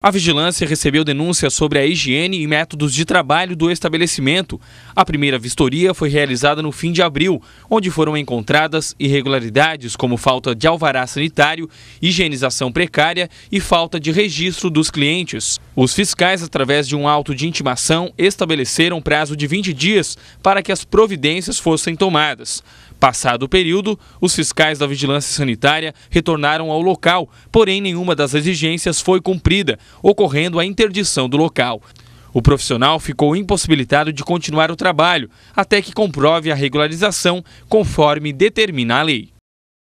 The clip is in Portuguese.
A vigilância recebeu denúncias sobre a higiene e métodos de trabalho do estabelecimento. A primeira vistoria foi realizada no fim de abril, onde foram encontradas irregularidades como falta de alvará sanitário, higienização precária e falta de registro dos clientes. Os fiscais, através de um auto de intimação, estabeleceram prazo de 20 dias para que as providências fossem tomadas. Passado o período, os fiscais da Vigilância Sanitária retornaram ao local, porém nenhuma das exigências foi cumprida ocorrendo a interdição do local. O profissional ficou impossibilitado de continuar o trabalho até que comprove a regularização, conforme determina a lei.